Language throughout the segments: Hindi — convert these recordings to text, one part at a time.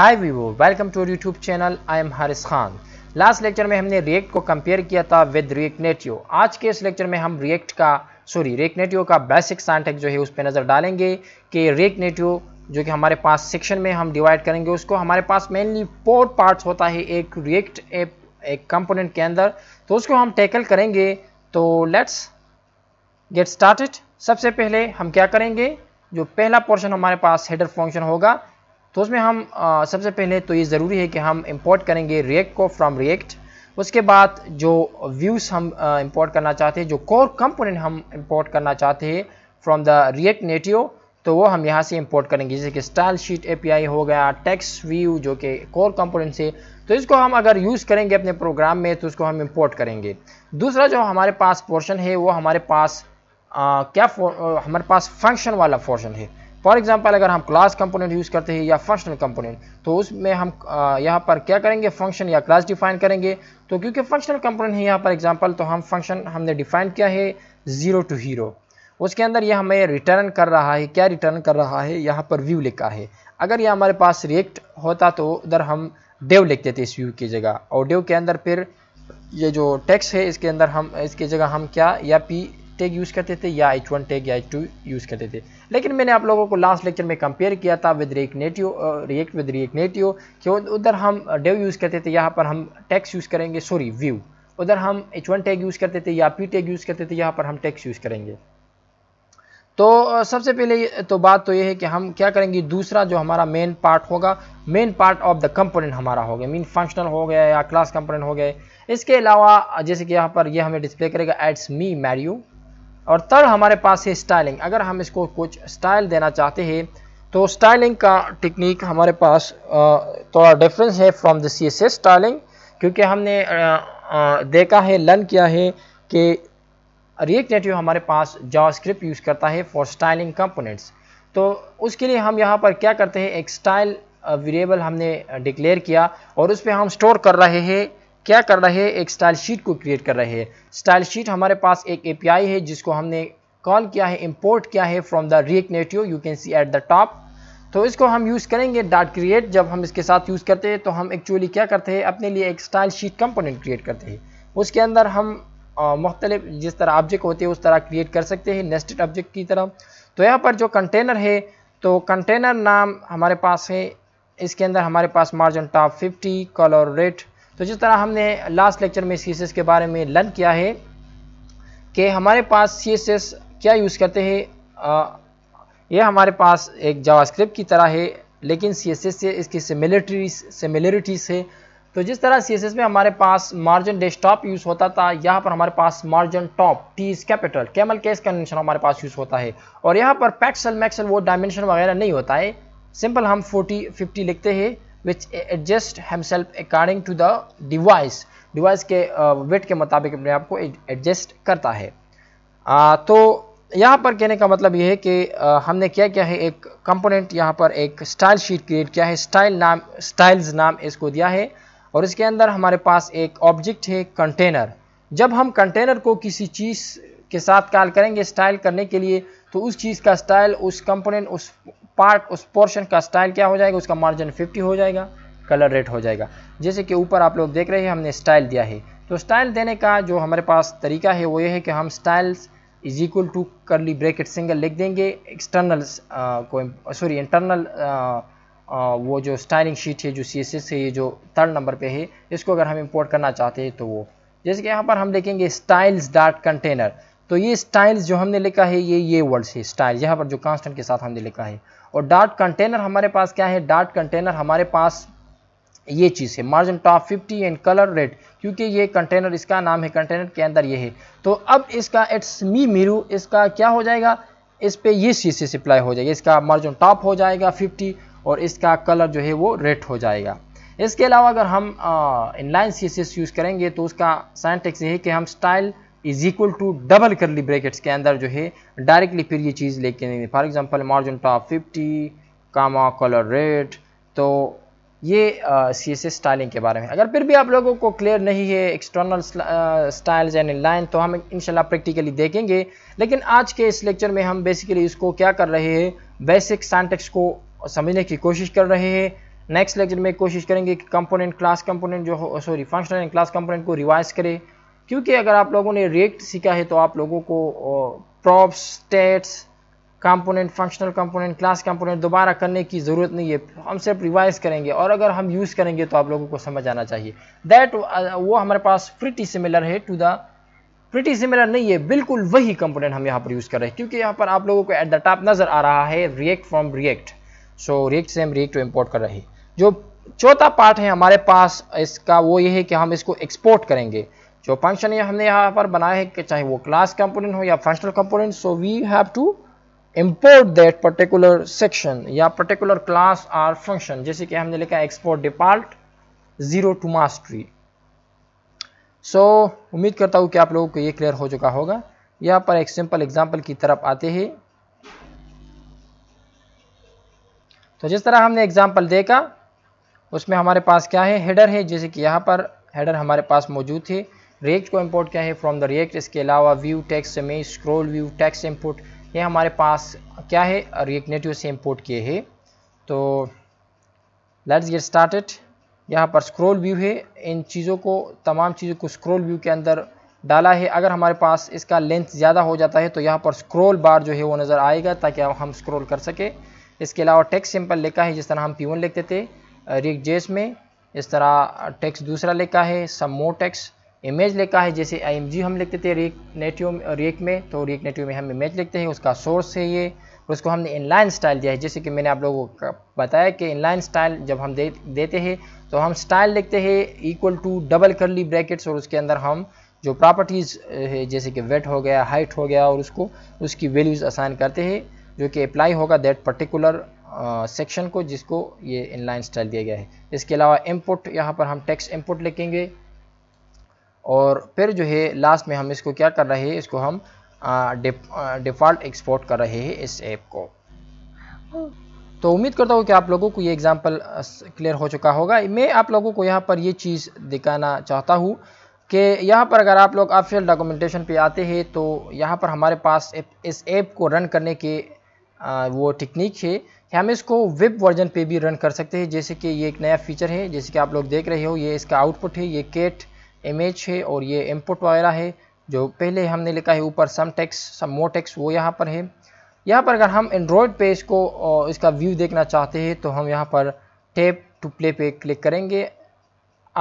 हाय वीवो welcome to YouTube channel I am Haris Khan last lecture में हमने रिएक्ट को कंपेयर किया था विद रिएक्ट नेटियो आज के इस लेक्चर में हम रिएक्ट का सॉरी रिएक्ट नेटियो का बेसिक सांटेक जो है उस पर नज़र डालेंगे कि रिएक्ट नेटियो जो कि हमारे पास सेक्शन में हम डिवाइड करेंगे उसको हमारे पास मेनली फोर पार्ट्स होता है एक रिएक्ट एप एक कंपोनेंट के अंदर तो उसको हम टैकल करेंगे तो लेट्स गेट स्टार्टेड सबसे पहले हम क्या करेंगे जो पहला पोर्शन हमारे पास हेडर फंक्शन होगा तो उसमें हम आ, सबसे पहले तो ये ज़रूरी है कि हम इंपोर्ट करेंगे रिएक्ट को फ्रॉम रिएक्ट उसके बाद जो व्यूज़ हम इंपोर्ट करना चाहते हैं जो कोर कंपोनेंट हम इंपोर्ट करना चाहते हैं फ्रॉम द रिएक्ट नेटियो तो वो हम यहाँ से इंपोर्ट करेंगे जैसे कि स्टाइल शीट एपीआई हो गया टेक्स व्यू जो कि कोर कंपोनेंट से तो इसको हम अगर यूज़ करेंगे अपने प्रोग्राम में तो उसको हम इम्पोर्ट करेंगे दूसरा जो हमारे पास पोर्शन है वो हमारे पास आ, क्या हमारे पास फंक्शन वाला पोर्शन है फॉर एग्जाम्पल अगर हम क्लास कंपोनेंट यूज़ करते हैं या फंक्शनल कंपोनेंट तो उसमें हम यहाँ पर क्या करेंगे फंक्शन या क्लास डिफाइन करेंगे तो क्योंकि फंक्शनल कंपोनेंट है यहाँ पर एग्जाम्पल तो हम फंक्शन हमने डिफाइन किया है ज़ीरो टू हीरो उसके अंदर यह हमें रिटर्न कर रहा है क्या रिटर्न कर रहा है यहाँ पर व्यू लिखा है अगर यह हमारे पास रिएक्ट होता तो उधर हम डेव लिख देते इस व्यू की जगह और डेव के अंदर फिर ये जो टेक्स्ट है इसके अंदर हम इसकी जगह हम क्या या पी टैग यूज़ करते थे या एच वन टैग या एच टू यूज़ करते थे लेकिन मैंने आप लोगों को लास्ट लेक्चर में कंपेयर किया था with React Native React with React Native कि उधर हम डेव यूज़ करते थे यहाँ पर हम टैक्स यूज़ करेंगे सॉरी व्यू उधर हम एच वन टैग यूज़ करते थे या पी टैग यूज़ करते थे यहाँ पर हम टैक्स यूज़ करेंगे तो सबसे पहले तो बात तो ये है कि हम क्या करेंगे दूसरा जो हमारा मेन पार्ट होगा main part of the component हमारा हो गया मीन फंक्शनल हो गया या क्लास कंपोनेंट हो गए इसके अलावा जैसे कि यहाँ पर ये यह हमें डिस्प्ले करेगा एट्स मी मैरियो और थर्ड हमारे पास है स्टाइलिंग अगर हम इसको कुछ स्टाइल देना चाहते हैं तो स्टाइलिंग का टेक्निक हमारे पास थोड़ा डिफरेंस है from the C S S styling क्योंकि हमने देखा है लर्न किया है कि रिएक्ट नेटिव हमारे पास जावास्क्रिप्ट यूज़ करता है फॉर स्टाइलिंग कंपोनेंट्स तो उसके लिए हम यहाँ पर क्या करते हैं एक स्टाइल वेरिएबल हमने डिक्लेयर किया और उस पर हम स्टोर कर रहे हैं क्या कर रहे हैं एक स्टाइल शीट को क्रिएट कर रहे हैं स्टाइल शीट हमारे पास एक एपीआई है जिसको हमने कॉल किया है इंपोर्ट किया है from the React Native you can see at the top तो इसको हम यूज़ करेंगे डॉट क्रिएट जब हम इसके साथ यूज़ करते हैं तो हम एक्चुअली क्या करते हैं अपने लिए एक स्टाइल शीट कंपोनेंट क्रिएट करते हैं उसके अंदर हम मुख्तलिफ जिस तरह ऑब्जेक्ट होते हैं उस तरह क्रिएट कर सकते हैं नेस्टेड ऑब्जेक्ट की तरह तो यहाँ पर जो कंटेनर है तो कंटेनर नाम हमारे पास है इसके अंदर हमारे पास मार्जिन टॉप 50 कलर रेट तो जिस तरह हमने लास्ट लेक्चर में सी के बारे में लर्न किया है कि हमारे पास सी क्या यूज़ करते हैं ये हमारे पास एक जावास्क्रिप्ट की तरह है लेकिन सी एस एस से इसकी सिमिलरिटी सिमिलरिटीज़ है तो जिस तरह सी में हमारे पास मार्जिन डेस्कटॉप यूज़ होता था यहाँ पर हमारे पास margin top T is capital camel case convention हमारे पास यूज़ होता है और यहाँ पर पैक्सल मैक्सल वो डायमेंशन वगैरह नहीं होता है सिंपल हम 40 50 लिखते हैं which adjust himself according to the device device के वेट के मुताबिक अपने आप को एडजस्ट करता है आ, तो यहाँ पर कहने का मतलब यह है कि आ, हमने क्या क्या है एक कंपोनेंट यहाँ पर एक स्टाइल शीट क्रिएट किया है स्टाइल नाम स्टाइल्स नाम इसको दिया है और इसके अंदर हमारे पास एक ऑब्जेक्ट है कंटेनर जब हम कंटेनर को किसी चीज़ के साथ कॉल करेंगे स्टाइल करने के लिए तो उस चीज़ का स्टाइल उस कंपोनेंट उस पार्ट उस पोर्शन का स्टाइल क्या हो जाएगा उसका मार्जिन 50 हो जाएगा कलर रेट हो जाएगा जैसे कि ऊपर आप लोग देख रहे हैं हमने स्टाइल दिया है तो स्टाइल देने का जो हमारे पास तरीका है वो ये है कि हम styles is equal to curly bracket single लिख देंगे एक्सटर्नल को सॉरी इंटरनल वो जो स्टाइलिंग शीट है जो सी एस एस है ये जो थर्ड नंबर पे है इसको अगर हम इंपोर्ट करना चाहते हैं तो वो जैसे कि यहाँ पर हम देखेंगे स्टाइल्स डॉट कंटेनर तो ये स्टाइल्स जो हमने लिखा है ये ये वर्ड्स है स्टाइल यहाँ पर जो कांस्टेंट के साथ हमने लिखा है और डार्ट कंटेनर हमारे पास क्या है डार्ट कंटेनर हमारे पास ये चीज़ है margin top 50 and colour red क्योंकि ये कंटेनर इसका नाम है कंटेनर के अंदर ये है तो अब इसका एट्स मी मीरू इसका क्या हो जाएगा इस पर ये शीशे सप्लाई हो जाएगी इसका मार्जिन टॉप हो जाएगा 50 और इसका कलर जो है वो रेड हो जाएगा इसके अलावा अगर हम इनलाइन शीशेस यूज़ करेंगे तो उसका साइंटेक्स ये है कि हम style is equal to double curly brackets के अंदर जो है डायरेक्टली फिर ये चीज़ लेके नहीं for example margin top 50 comma colour red तो ये सी एस स्टाइलिंग के बारे में अगर फिर भी आप लोगों को क्लियर नहीं है एक्सटर्नल स्टाइल्स एंड लाइन तो हम इंशाल्लाह प्रैक्टिकली देखेंगे लेकिन आज के इस लेक्चर में हम बेसिकली इसको क्या कर रहे हैं बेसिक साइंटेक्स को समझने की कोशिश कर रहे हैं नेक्स्ट लेक्चर में कोशिश करेंगे कि कंपोनेंट क्लास कंपोनेंट जो sorry functional and class component को रिवाइज करें क्योंकि अगर आप लोगों ने रिएक्ट सीखा है तो आप लोगों को prop states component functional component class component दोबारा करने की ज़रूरत नहीं है हम सिर्फ रिवाइज करेंगे और अगर हम यूज़ करेंगे तो आप लोगों को समझ आना चाहिए दैट वो हमारे पास प्रिटी सिमिलर है टू द प्रिटी सिमिलर नहीं है बिल्कुल वही कंपोनेंट हम यहाँ पर यूज़ कर रहे हैं क्योंकि यहाँ पर आप लोगों को एट द टॉप नज़र आ रहा है React from React so React से हम रिएक्ट इम्पोर्ट कर रहे हैं जो चौथा पार्ट है हमारे पास इसका वो ये है कि हम इसको एक्सपोर्ट करेंगे जो फंक्शन ये हमने यहाँ पर बनाए हैं कि चाहे वो क्लास कंपोनेंट हो या functional component so we have to import that particular section या पर्टिकुलर क्लास or फंक्शन जैसे कि हमने लिखा export default zero to mastery so उम्मीद करता हूँ कि आप लोगों को ये क्लियर हो चुका होगा यहाँ पर एक सिंपल एग्जाम्पल की तरफ आते हैं तो जिस तरह हमने एग्जाम्पल देखा उसमें हमारे पास क्या है हेडर है जैसे कि यहाँ पर हेडर हमारे पास मौजूद है रिएक्ट को इम्पोर्ट किया है फ्रॉम द रिएक्ट इसके अलावा व्यू टेक्स में स्क्रोल व्यू टेक्स इम्पोर्ट ये हमारे पास क्या है रिएक्ट नेटिव से इम्पोर्ट किए हैं तो लेट्स गेट स्टार्टेड यहाँ पर स्क्रोल व्यू है इन चीज़ों को तमाम चीज़ों को स्क्रोल व्यू के अंदर डाला है अगर हमारे पास इसका लेंथ ज़्यादा हो जाता है तो यहाँ पर स्क्रोल बार जो है वो नज़र आएगा ताकि हम स्क्रोल कर सके इसके अलावा टेक्स्ट सिंपल लिखा है जिस तरह हम पी लिखते थे रिक जेस में इस तरह टेक्स्ट दूसरा लिखा है सम मोर टेक्स्ट इमेज लिखा है जैसे आई हम लिखते थे रेक नेटिव रेक में तो रेक नेटिव में हम इमेज लिखते हैं उसका सोर्स है ये उसको हमने इनलाइन स्टाइल दिया है जैसे कि मैंने आप लोगों को बताया कि इनलाइन स्टाइल जब हम दे देते हैं तो हम स्टाइल लिखते हैं equal to double curly brackets और उसके अंदर हम जो प्रॉपर्टीज़ है जैसे कि वेट हो गया हाइट हो गया और उसको उसकी वैल्यूज़ असाइन करते हैं जो कि अप्लाई होगा दैट पर्टिकुलर सेक्शन को जिसको ये इनलाइन स्टाइल दिया गया है इसके अलावा इनपुट यहाँ पर हम टेक्स्ट इनपुट लिखेंगे और फिर जो है लास्ट में हम इसको क्या कर रहे हैं इसको हम डिफ़ॉल्ट एक्सपोर्ट कर रहे हैं इस ऐप को तो उम्मीद करता हूँ कि आप लोगों को ये एग्ज़ाम्पल क्लियर हो चुका होगा मैं आप लोगों को यहाँ पर ये चीज़ दिखाना चाहता हूँ कि यहाँ पर अगर आप लोग ऑफिशियल डॉक्यूमेंटेशन पे आते हैं तो यहाँ पर हमारे पास इस ऐप को रन करने के वो टेक्निक है हम इसको वेब वर्जन पे भी रन कर सकते हैं जैसे कि ये एक नया फीचर है जैसे कि आप लोग देख रहे हो ये इसका आउटपुट है ये केट इमेज है और ये इनपुट वगैरह है जो पहले हमने लिखा है ऊपर सम टेक्स सम मोर टेक्स वो यहाँ पर है यहाँ पर अगर हम एंड्रॉयड पे इसको इसका व्यू देखना चाहते हैं तो हम यहाँ पर टेप टू प्ले पे क्लिक करेंगे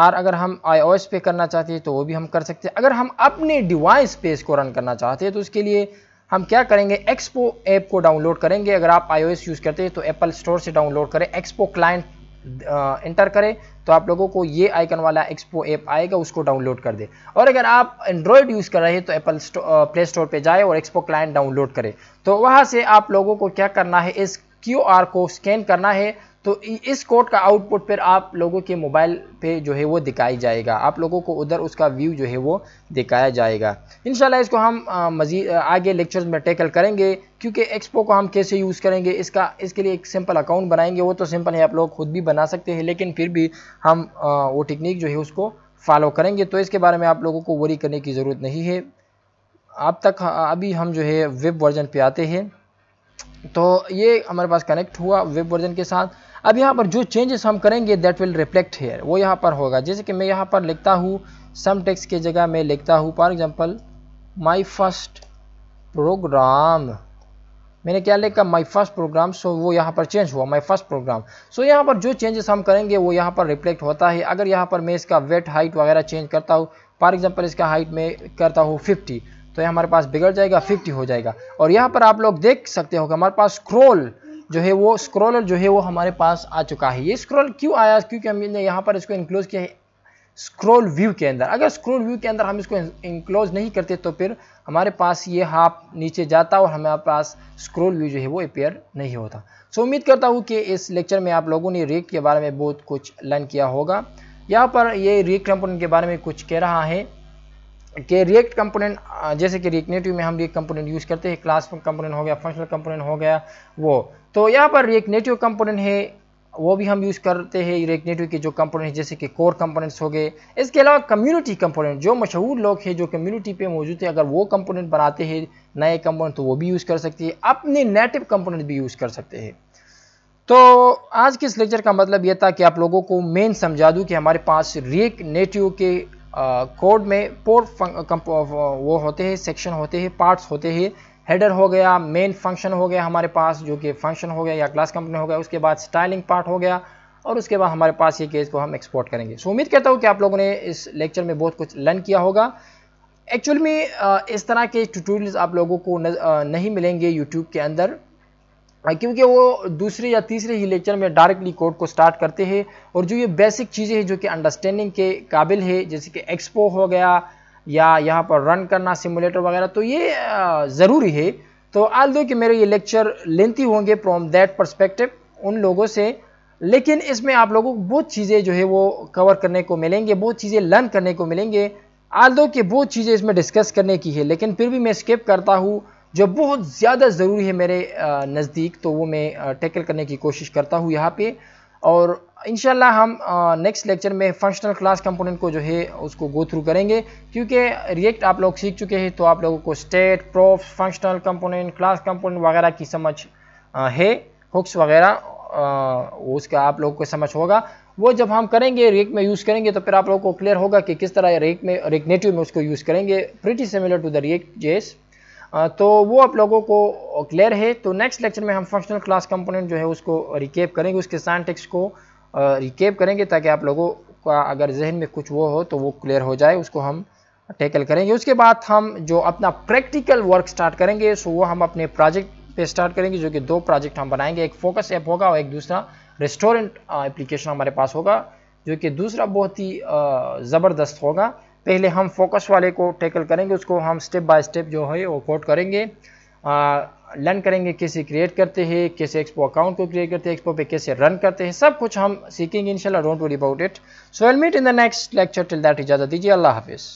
और अगर हम आई पे करना चाहते हैं तो वो भी हम कर सकते हैं अगर हम अपने डिवाइस पे इसको रन करना चाहते हैं तो उसके लिए हम क्या करेंगे एक्सपो ऐप को डाउनलोड करेंगे अगर आप आई यूज़ करते हैं तो एप्पल स्टोर से डाउनलोड करें एक्सपो क्लाइंट इंटर करें तो आप लोगों को ये आइकन वाला एक्सपो ऐप आएगा उसको डाउनलोड कर दे और अगर आप एंड्रॉयड यूज़ कर रहे हैं तो एप्पल प्ले स्टोर पर जाए और एक्सपो क्लाइंट डाउनलोड करें तो वहाँ से आप लोगों को क्या करना है इस क्यू आर को स्कैन करना है तो इस कोड का आउटपुट फिर आप लोगों के मोबाइल पे जो है वो दिखाई जाएगा आप लोगों को उधर उसका व्यू जो है वो दिखाया जाएगा इन इसको हम मज़ीद आगे लेक्चर्स में टैकल करेंगे क्योंकि एक्सपो को हम कैसे यूज़ करेंगे इसका इसके लिए एक सिंपल अकाउंट बनाएंगे वो तो सिंपल है आप लोग खुद भी बना सकते हैं लेकिन फिर भी हम वो टेक्निक जो है उसको फॉलो करेंगे तो इसके बारे में आप लोगों को वरी करने की ज़रूरत नहीं है अब तक अभी हम जो है वेब वर्जन पर आते हैं तो ये हमारे पास कनेक्ट हुआ वेब वर्जन के साथ अब यहाँ पर जो चेंजेस हम करेंगे दैट विल रिफ्लेक्ट हेयर वो यहाँ पर होगा जैसे कि मैं यहाँ पर लिखता हूँ सम टेक्स की जगह मैं लिखता हूँ for example my first program मैंने क्या लिखा माई फर्स्ट प्रोग्राम सो वो यहाँ पर चेंज हुआ माई फर्स्ट प्रोग्राम सो यहाँ पर जो चेंजेस हम करेंगे वो यहाँ पर रिफ्लेक्ट होता है अगर यहाँ पर मैं इसका वेट हाइट वगैरह चेंज करता हूँ फॉर एग्जाम्पल इसका हाइट में करता हूँ फिफ्टी तो ये हमारे पास बिगड़ जाएगा 50 हो जाएगा और यहाँ पर आप लोग देख सकते हो कि हमारे पास स्क्रोल जो है वो स्क्रोलर जो है वो हमारे पास आ चुका है ये स्क्रोल क्यों आया क्योंकि हमने यहाँ पर इसको इंक्लोज किया है स्क्रोल व्यू के अंदर अगर स्क्रोल व्यू के अंदर हम इसको इंक्लोज नहीं करते तो फिर हमारे पास ये हाफ नीचे जाता और हमारे पास स्क्रोल व्यू जो है वो अपेयर नहीं होता सो उम्मीद करता हूँ कि इस लेक्चर में आप लोगों ने रेक के बारे में बहुत कुछ लर्न किया होगा यहाँ पर ये रेक कंपोनेंट के बारे में कुछ कह रहा है के रिएक्ट कंपोनेंट जैसे कि नेटिव में हम रिएक्ट कंपोनेंट यूज़ करते हैं क्लास कंपोनेंट हो गया फंक्शनल कंपोनेंट हो गया वो तो यहाँ पर नेटिव कंपोनेंट है वो भी हम यूज़ करते हैं नेटिव के जो कंपोनेंट जैसे कि कोर कंपोनेंट्स हो गए इसके अलावा कम्युनिटी कंपोनेंट जो मशहूर लोग हैं जो कम्युनिटी पे मौजूद है अगर वो कंपोनेंट बनाते हैं नए कंपोनेंट तो वो भी यूज़ कर सकती है अपने नेटिव कंपोनेंट भी यूज़ कर सकते हैं तो आज के इस लेक्चर का मतलब यह था कि आप लोगों को मेन समझा दूँ कि हमारे पास रिएक्ट नेटिव के कोड में पोर वो होते हैं सेक्शन होते हैं पार्ट्स होते हैं हेडर हो गया मेन फंक्शन हो गया हमारे पास जो कि फंक्शन हो गया या क्लास कंपनी हो गया उसके बाद स्टाइलिंग पार्ट हो गया और उसके बाद हमारे पास ये केस को हम एक्सपोर्ट करेंगे सो so, उम्मीद करता हूँ कि आप लोगों ने इस लेक्चर में बहुत कुछ लर्न किया होगा एक्चुअल में इस तरह के ट्यूटोरियल्स आप लोगों को नहीं मिलेंगे यूट्यूब के अंदर हाँ, क्योंकि वो दूसरे या तीसरे ही लेक्चर में डायरेक्टली कोड को स्टार्ट करते हैं और जो ये बेसिक चीज़ें हैं जो कि अंडरस्टैंडिंग के काबिल है जैसे कि एक्सपो हो गया या यहाँ पर रन करना सिमुलेटर वगैरह तो ये ज़रूरी है तो आल दो कि मेरे ये लेक्चर लेंथी होंगे फ्रॉम दैट परस्पेक्टिव उन लोगों से लेकिन इसमें आप लोगों को बहुत चीज़ें जो है वो कवर करने को मिलेंगे बहुत चीज़ें लर्न करने को मिलेंगे आल दो कि बहुत चीज़ें इसमें डिस्कस करने की है लेकिन फिर भी मैं स्किप करता हूँ जो बहुत ज़्यादा ज़रूरी है मेरे नज़दीक तो वो मैं टैकल करने की कोशिश करता हूँ यहाँ पे और इन हम नेक्स्ट लेक्चर में फंक्शनल क्लास कंपोनेंट को जो है उसको गो थ्रू करेंगे क्योंकि रिएक्ट आप लोग सीख चुके हैं तो आप लोगों को state props functional component class component वगैरह की समझ है हुक्स वगैरह उसका आप लोगों को समझ होगा वो जब हम करेंगे रेक में यूज़ करेंगे तो फिर आप लोगों को क्लियर होगा कि किस तरह रेक में रेक नेटिव में उसको यूज़ करेंगे pretty similar to the React JS तो वो आप लोगों को क्लियर है तो नेक्स्ट लेक्चर में हम फंक्शनल क्लास कंपोनेंट जो है उसको रिकेप करेंगे उसके साइंटिक्स को रिकेप करेंगे ताकि आप लोगों का अगर जहन में कुछ वो हो तो वो क्लियर हो जाए उसको हम टैकल करेंगे उसके बाद हम जो अपना प्रैक्टिकल वर्क स्टार्ट करेंगे सो वो हम अपने प्रोजेक्ट पे स्टार्ट करेंगे जो कि दो प्रोजेक्ट हम बनाएंगे एक फोकस ऐप होगा और एक दूसरा रेस्टोरेंट एप्लीकेशन हमारे पास होगा जो कि दूसरा बहुत ही ज़बरदस्त होगा पहले हम फोकस वाले को टैकल करेंगे उसको हम स्टेप बाय स्टेप जो है वो कोट करेंगे लर्न करेंगे कैसे क्रिएट करते हैं कैसे एक्सपो अकाउंट को क्रिएट करते हैं एक्सपो पे कैसे रन करते हैं सब कुछ हम सीखेंगे इंशाल्लाह don't worry about it so will meet in the next lecture till that इजाज़त दीजिए अल्लाह हाफिज़